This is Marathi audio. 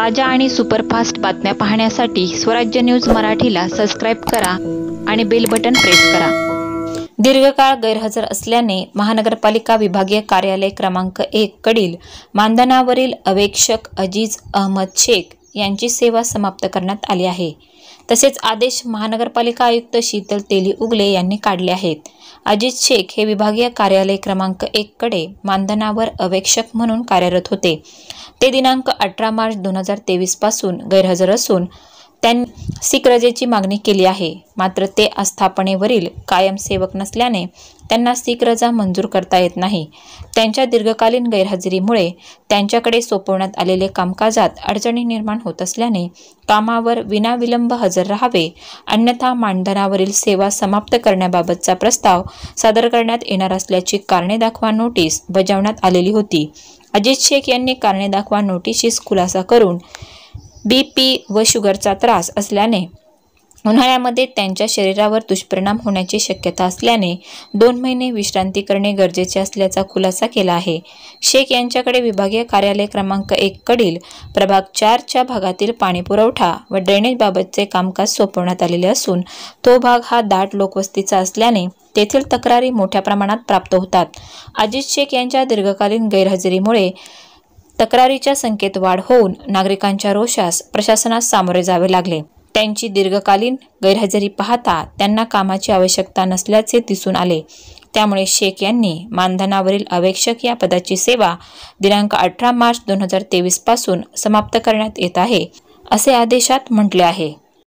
ताज्या आणि सुपरफास्ट बातम्या पाहण्यासाठी स्वराज्य न्यूज मराठीला सबस्क्राईब करा आणि बेल बटन प्रेस करा दीर्घकाळ गैरहजर असल्याने महानगरपालिका विभागीय कार्यालय क्रमांक एक कडील मानधनावरील अवेक्षक अजीज अहमद शेख यांची सेवा समाप्त करण्यात आली आहे तसेच आदेश महानगरपालिका आयुक्त शीतल तेली उगले यांनी काढले आहेत अजित शेख हे विभागीय कार्यालय क्रमांक एक कडे मानधनावर अवेक्षक म्हणून कार्यरत होते ते दिनांक अठरा मार्च दोन हजार तेवीसपासून गैरहजर असून त्यांनी रजेची मागणी केली आहे मात्र ते आस्थापनेवरील कायमसेवक नसल्याने त्यांना रजा मंजूर करता येत नाही त्यांच्या दीर्घकालीन गैरहजेरीमुळे त्यांच्याकडे सोपवण्यात आलेले कामकाजात अडचणी निर्माण होत असल्याने कामावर विनाविलंब हजर राहावे अन्यथा मानधनावरील सेवा समाप्त करण्याबाबतचा प्रस्ताव सादर करण्यात येणार असल्याची कारणे दाखवा नोटीस बजावण्यात आलेली होती अजित शेख यांनी कारणे दाखवा नोटीशीस खुलासा करून बी पी व शुगरचा त्रास असल्याने उन्हाळ्यामध्ये त्यांच्या शरीरावर दुष्परिणाम होण्याची शक्यता असल्याने दोन महिने विश्रांती करणे गरजेचे असल्याचा खुलासा केला आहे शेख यांच्याकडे विभागीय कार्यालय क्रमांक एककडील प्रभाग चारच्या भागातील पाणीपुरवठा व ड्रेनेजबाबतचे कामकाज सोपवण्यात आलेले असून तो भाग हा दाट लोकवस्तीचा असल्याने तेथील तक्रारी मोठ्या प्रमाणात प्राप्त होतात अजित शेख यांच्या दीर्घकालीन गैरहजेरीमुळे तक्रारीच्या संख्येत वाढ होऊन नागरिकांच्या रोषास प्रशासनास सामोरे जावे लागले त्यांची दीर्घकालीन गैरहजेरी पाहता त्यांना कामाची आवश्यकता नसल्याचे दिसून आले त्यामुळे शेख यांनी मानधनावरील अवेक्षक या पदाची सेवा दिनांक अठरा मार्च दोन हजार तेवीसपासून समाप्त करण्यात येत आहे असे आदेशात म्हटले आहे